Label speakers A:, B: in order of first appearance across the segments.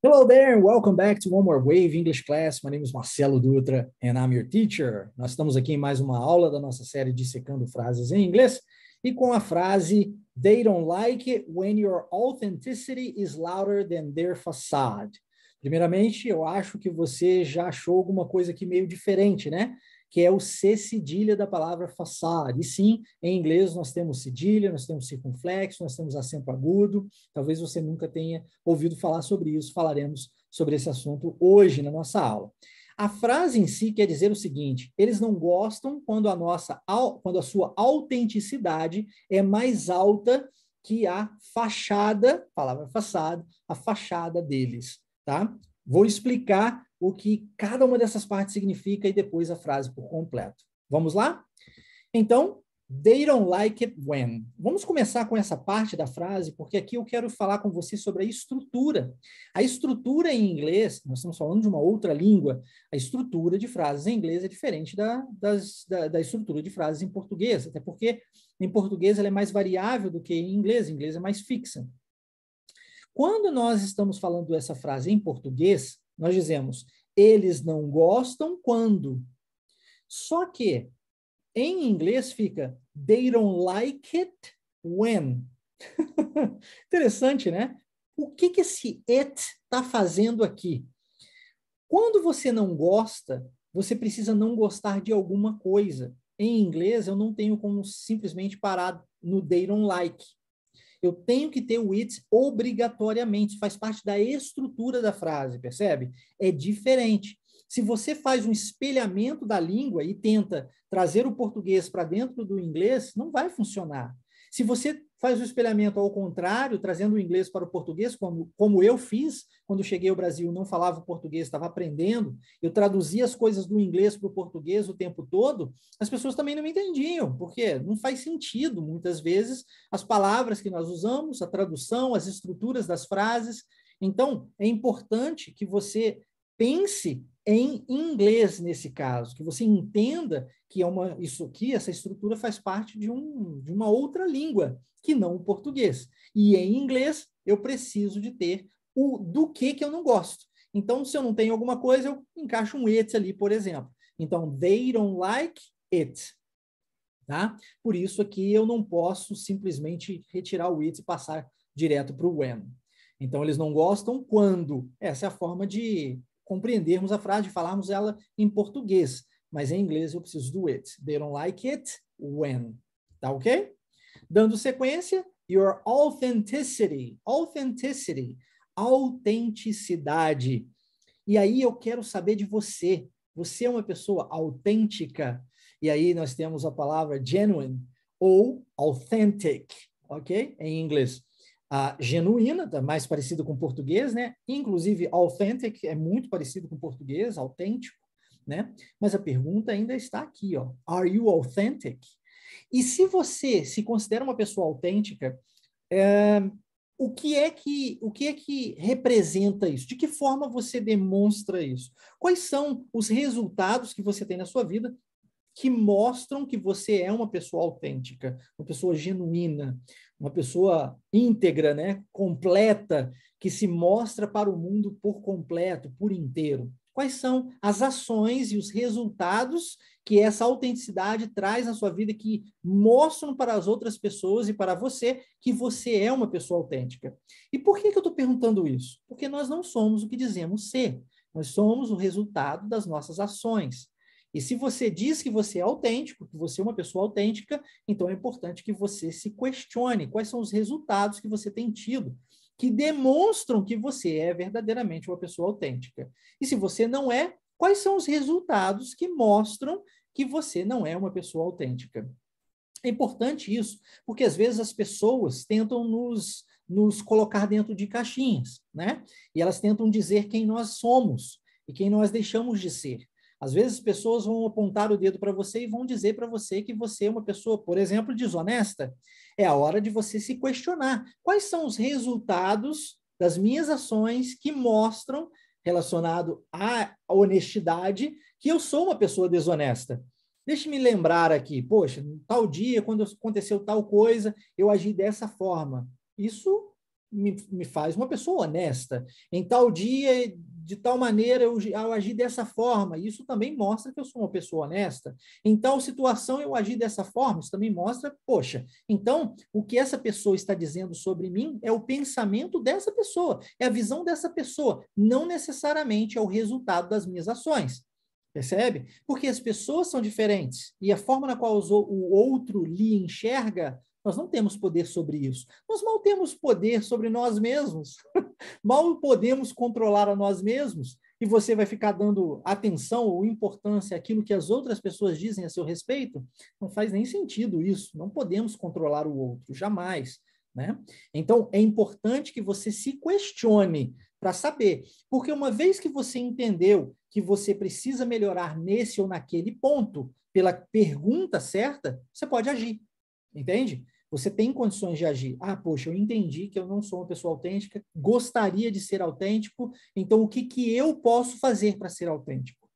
A: Hello there and welcome back to One More Wave English Class. My name is Marcelo Dutra and I'm your teacher. Nós estamos aqui em mais uma aula da nossa série de secando Frases em Inglês e com a frase They don't like it when your authenticity is louder than their facade. Primeiramente, eu acho que você já achou alguma coisa aqui meio diferente, né? que é o C cedilha da palavra façar. E sim, em inglês nós temos cedilha, nós temos circunflexo, nós temos acento agudo. Talvez você nunca tenha ouvido falar sobre isso, falaremos sobre esse assunto hoje na nossa aula. A frase em si quer dizer o seguinte: eles não gostam quando a nossa quando a sua autenticidade é mais alta que a fachada, palavra façada, a fachada deles, tá? Vou explicar o que cada uma dessas partes significa e depois a frase por completo. Vamos lá? Então, they don't like it when. Vamos começar com essa parte da frase, porque aqui eu quero falar com você sobre a estrutura. A estrutura em inglês, nós estamos falando de uma outra língua, a estrutura de frases em inglês é diferente da, das, da, da estrutura de frases em português, até porque em português ela é mais variável do que em inglês, em inglês é mais fixa. Quando nós estamos falando essa frase em português, nós dizemos, eles não gostam quando. Só que em inglês fica they don't like it when. Interessante, né? O que, que esse it está fazendo aqui? Quando você não gosta, você precisa não gostar de alguma coisa. Em inglês, eu não tenho como simplesmente parar no they don't like. Eu tenho que ter o it's obrigatoriamente, faz parte da estrutura da frase, percebe? É diferente. Se você faz um espelhamento da língua e tenta trazer o português para dentro do inglês, não vai funcionar. Se você faz o espelhamento ao contrário, trazendo o inglês para o português, como, como eu fiz quando cheguei ao Brasil, não falava português, estava aprendendo, eu traduzia as coisas do inglês para o português o tempo todo, as pessoas também não me entendiam, porque não faz sentido, muitas vezes, as palavras que nós usamos, a tradução, as estruturas das frases. Então, é importante que você pense em inglês nesse caso, que você entenda que é uma isso aqui, essa estrutura faz parte de, um, de uma outra língua que não o português. E em inglês eu preciso de ter o do que que eu não gosto. Então, se eu não tenho alguma coisa, eu encaixo um it ali, por exemplo. Então, they don't like it. Tá? Por isso aqui eu não posso simplesmente retirar o it e passar direto para o when. Então, eles não gostam quando. Essa é a forma de compreendermos a frase, e falarmos ela em português. Mas em inglês eu preciso do it. They don't like it when. Tá ok? Dando sequência, your authenticity. Authenticity. Autenticidade. E aí eu quero saber de você. Você é uma pessoa autêntica? E aí nós temos a palavra genuine ou authentic, ok? Em inglês a genuína, tá mais parecido com português, né? Inclusive, authentic é muito parecido com português, autêntico, né? Mas a pergunta ainda está aqui, ó. Are you authentic? E se você se considera uma pessoa autêntica, é, o que é que o que é que representa isso? De que forma você demonstra isso? Quais são os resultados que você tem na sua vida que mostram que você é uma pessoa autêntica, uma pessoa genuína? uma pessoa íntegra, né, completa, que se mostra para o mundo por completo, por inteiro. Quais são as ações e os resultados que essa autenticidade traz na sua vida que mostram para as outras pessoas e para você que você é uma pessoa autêntica? E por que, que eu estou perguntando isso? Porque nós não somos o que dizemos ser, nós somos o resultado das nossas ações. E se você diz que você é autêntico, que você é uma pessoa autêntica, então é importante que você se questione quais são os resultados que você tem tido que demonstram que você é verdadeiramente uma pessoa autêntica. E se você não é, quais são os resultados que mostram que você não é uma pessoa autêntica? É importante isso, porque às vezes as pessoas tentam nos, nos colocar dentro de caixinhas, né? E elas tentam dizer quem nós somos e quem nós deixamos de ser. Às vezes pessoas vão apontar o dedo para você e vão dizer para você que você é uma pessoa, por exemplo, desonesta. É a hora de você se questionar. Quais são os resultados das minhas ações que mostram, relacionado à honestidade, que eu sou uma pessoa desonesta? Deixe-me lembrar aqui, poxa, tal dia, quando aconteceu tal coisa, eu agi dessa forma. Isso me, me, faz uma pessoa honesta. Em tal dia, de tal maneira, eu, eu agi dessa forma. Isso também mostra que eu sou uma pessoa honesta. Em então, tal situação, eu agi dessa forma. Isso também mostra, poxa, então, o que essa pessoa está dizendo sobre mim é o pensamento dessa pessoa, é a visão dessa pessoa, não necessariamente é o resultado das minhas ações. Percebe? Porque as pessoas são diferentes e a forma na qual o outro lhe enxerga nós não temos poder sobre isso. Nós mal temos poder sobre nós mesmos. mal podemos controlar a nós mesmos. E você vai ficar dando atenção ou importância àquilo que as outras pessoas dizem a seu respeito? Não faz nem sentido isso. Não podemos controlar o outro, jamais. Né? Então, é importante que você se questione para saber. Porque uma vez que você entendeu que você precisa melhorar nesse ou naquele ponto, pela pergunta certa, você pode agir entende? Você tem condições de agir. Ah, poxa, eu entendi que eu não sou uma pessoa autêntica, gostaria de ser autêntico, então o que, que eu posso fazer para ser autêntico?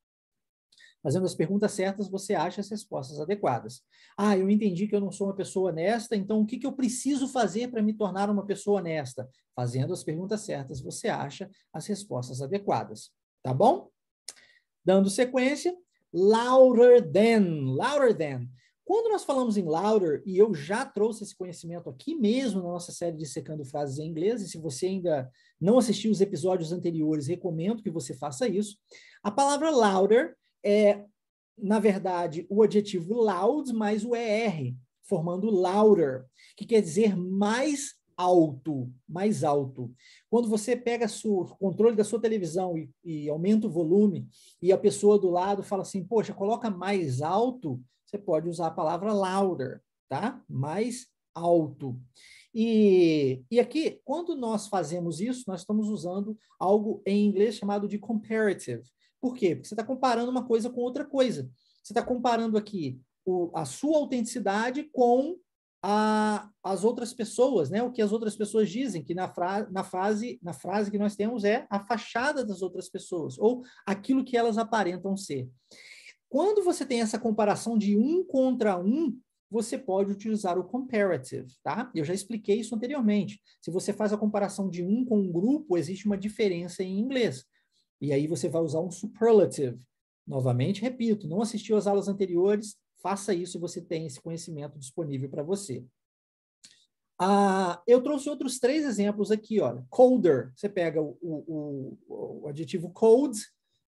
A: Fazendo as perguntas certas, você acha as respostas adequadas. Ah, eu entendi que eu não sou uma pessoa honesta, então o que, que eu preciso fazer para me tornar uma pessoa honesta? Fazendo as perguntas certas, você acha as respostas adequadas. Tá bom? Dando sequência, louder than. Louder than quando nós falamos em louder e eu já trouxe esse conhecimento aqui mesmo na nossa série de Secando Frases em Inglês, e se você ainda não assistiu os episódios anteriores, recomendo que você faça isso. A palavra louder é, na verdade, o adjetivo loud mais o ER, formando louder, que quer dizer mais alto, mais alto. Quando você pega o controle da sua televisão e, e, aumenta o volume, e a pessoa do lado fala assim, poxa, coloca mais alto, você pode usar a palavra louder, tá? Mais alto. E, e aqui, quando nós fazemos isso, nós estamos usando algo em inglês chamado de comparative. Por quê? Porque você está comparando uma coisa com outra coisa. Você está comparando aqui o, a sua autenticidade com a, as outras pessoas, né? O que as outras pessoas dizem, que na, fra na, frase, na frase que nós temos é a fachada das outras pessoas, ou aquilo que elas aparentam ser. Quando você tem essa comparação de um contra um, você pode utilizar o comparative, tá? Eu já expliquei isso anteriormente. Se você faz a comparação de um com um grupo, existe uma diferença em inglês. E aí você vai usar um superlative. Novamente, repito, não assistiu às aulas anteriores, faça isso e você tem esse conhecimento disponível para você. Ah, eu trouxe outros três exemplos aqui, olha. Colder, você pega o, o, o adjetivo cold,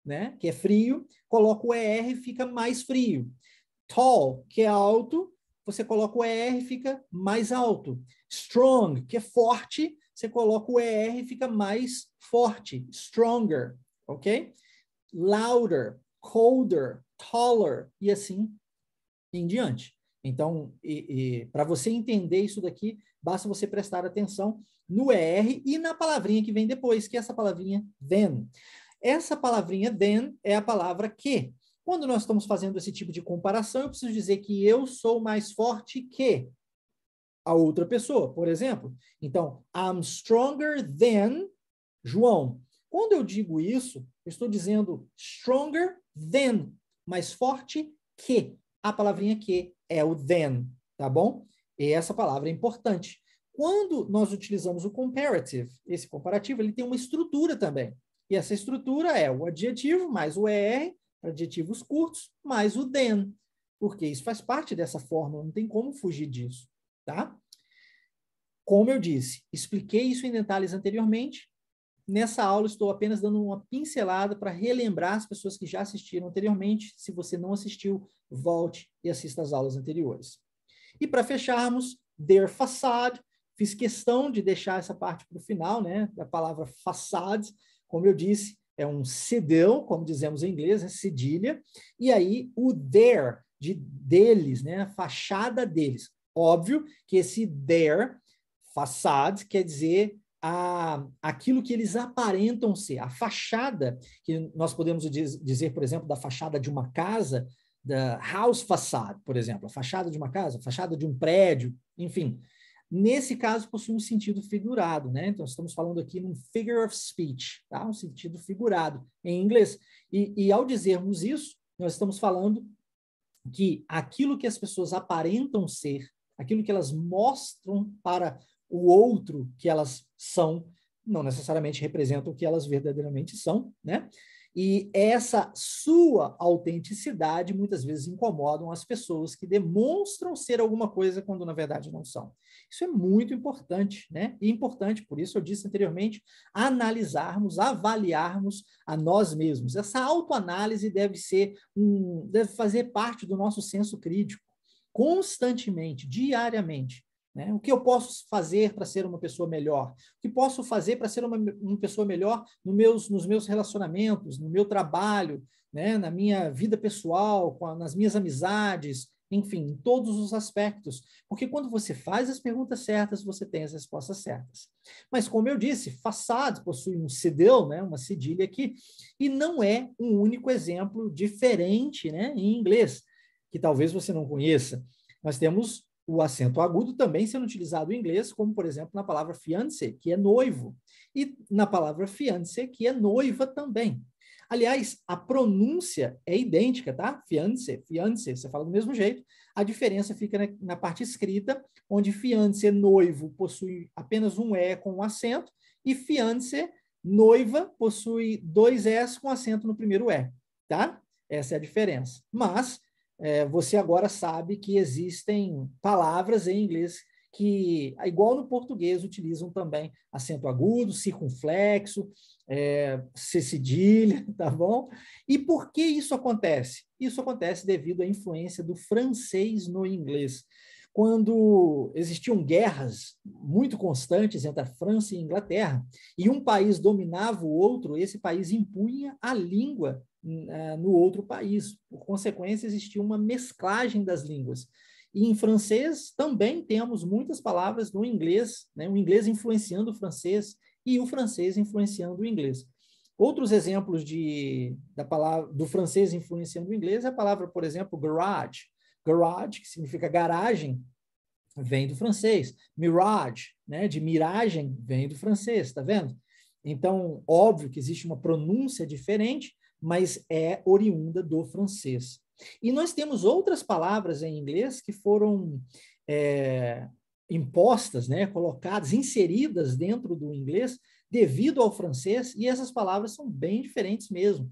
A: né? Que é frio, coloca o ER, fica mais frio. Tall, que é alto, você coloca o ER, fica mais alto. Strong, que é forte, você coloca o ER, fica mais forte. Stronger, ok? Louder, colder, taller, e assim em diante. Então, para você entender isso daqui, basta você prestar atenção no ER e na palavrinha que vem depois, que é essa palavrinha then. Essa palavrinha then é a palavra que. Quando nós estamos fazendo esse tipo de comparação, eu preciso dizer que eu sou mais forte que a outra pessoa, por exemplo. Então, I'm stronger than João. Quando eu digo isso, eu estou dizendo stronger than, mais forte que. A palavrinha que é o than, tá bom? E essa palavra é importante. Quando nós utilizamos o comparative, esse comparativo, ele tem uma estrutura também. E essa estrutura é o adjetivo mais o ER, adjetivos curtos, mais o den porque isso faz parte dessa fórmula, não tem como fugir disso, tá? Como eu disse, expliquei isso em detalhes anteriormente. Nessa aula estou apenas dando uma pincelada para relembrar as pessoas que já assistiram anteriormente. Se você não assistiu, volte e assista às aulas anteriores. E para fecharmos, their facade, fiz questão de deixar essa parte para o final, né, da palavra facade, como eu disse, é um cedão, como dizemos em inglês, é cedilha, e aí o there de deles, né, a fachada deles. Óbvio que esse there, façade, quer dizer a, aquilo que eles aparentam ser, a fachada, que nós podemos diz, dizer, por exemplo, da fachada de uma casa, da house facade, por exemplo, a fachada de uma casa, a fachada de um prédio, enfim, Nesse caso, possui um sentido figurado, né? Então, estamos falando aqui num figure of speech, tá? Um sentido figurado em inglês. E, e ao dizermos isso, nós estamos falando que aquilo que as pessoas aparentam ser, aquilo que elas mostram para o outro que elas são, não necessariamente representam o que elas verdadeiramente são, né? E essa sua autenticidade muitas vezes incomodam as pessoas que demonstram ser alguma coisa quando na verdade não são. Isso é muito importante, né? E importante, por isso eu disse anteriormente, analisarmos, avaliarmos a nós mesmos. Essa autoanálise deve ser um, deve fazer parte do nosso senso crítico constantemente, diariamente. Né? O que eu posso fazer para ser uma pessoa melhor? O que posso fazer para ser uma, uma pessoa melhor no meus, nos meus relacionamentos, no meu trabalho, né? na minha vida pessoal, a, nas minhas amizades, enfim, em todos os aspectos. Porque quando você faz as perguntas certas, você tem as respostas certas. Mas, como eu disse, façado possui um cedeu, né? uma cedilha aqui, e não é um único exemplo diferente né? em inglês, que talvez você não conheça. Nós temos o acento agudo também sendo utilizado em inglês, como por exemplo na palavra fiance, que é noivo, e na palavra fiance, que é noiva também. Aliás, a pronúncia é idêntica, tá? Fiance, fiance, você fala do mesmo jeito. A diferença fica na, na parte escrita, onde fiance, noivo, possui apenas um E com um acento, e fiance, noiva, possui dois S com acento no primeiro E, tá? Essa é a diferença. Mas é, você agora sabe que existem palavras em inglês que, igual no português, utilizam também acento agudo, circunflexo, é, cedilha, tá bom? E por que isso acontece? Isso acontece devido à influência do francês no inglês quando existiam guerras muito constantes entre a França e a Inglaterra, e um país dominava o outro, esse país impunha a língua uh, no outro país. Por consequência, existia uma mesclagem das línguas. E em francês também temos muitas palavras no inglês, né? o inglês influenciando o francês e o francês influenciando o inglês. Outros exemplos de, da palavra, do francês influenciando o inglês é a palavra, por exemplo, garage, Garage, que significa garagem, vem do francês. Mirage, né, de miragem, vem do francês, tá vendo? Então, óbvio que existe uma pronúncia diferente, mas é oriunda do francês. E nós temos outras palavras em inglês que foram é, impostas, né, colocadas, inseridas dentro do inglês devido ao francês, e essas palavras são bem diferentes mesmo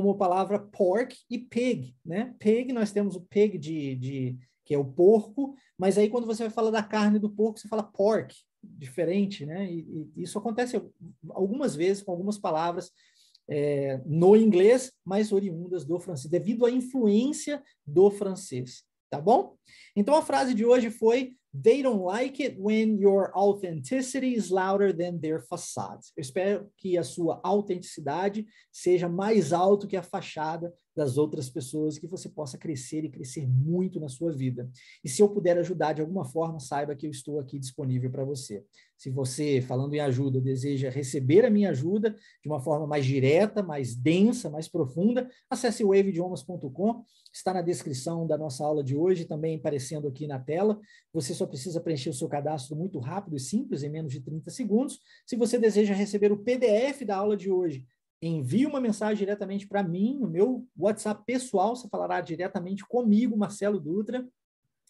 A: como a palavra pork e pig, né? Pig, nós temos o pig de, de, que é o porco, mas aí quando você vai falar da carne do porco, você fala pork, diferente, né? E, e isso acontece algumas vezes com algumas palavras é, no inglês, mas oriundas do francês, devido à influência do francês, tá bom? Então a frase de hoje foi They don't like it when your authenticity is louder than their facades. Eu espero que a sua autenticidade seja mais alto que a fachada das outras pessoas e que você possa crescer e crescer muito na sua vida. E se eu puder ajudar de alguma forma, saiba que eu estou aqui disponível para você. Se você, falando em ajuda, deseja receber a minha ajuda de uma forma mais direta, mais densa, mais profunda, acesse waveidiomas.com, está na descrição da nossa aula de hoje, também aparecendo aqui na tela. Você só precisa preencher o seu cadastro muito rápido e simples, em menos de 30 segundos. Se você deseja receber o PDF da aula de hoje, envie uma mensagem diretamente para mim, no meu WhatsApp pessoal, você falará diretamente comigo, Marcelo Dutra.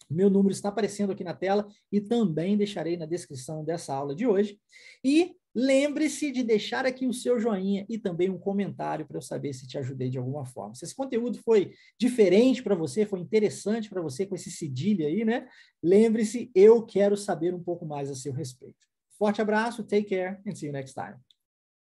A: Meu número está aparecendo aqui na tela e também deixarei na descrição dessa aula de hoje. E lembre-se de deixar aqui o seu joinha e também um comentário para eu saber se te ajudei de alguma forma. Se esse conteúdo foi diferente para você, foi interessante para você com esse cedilha aí, né? Lembre-se, eu quero saber um pouco mais a seu respeito. Forte abraço, take care and see you next time.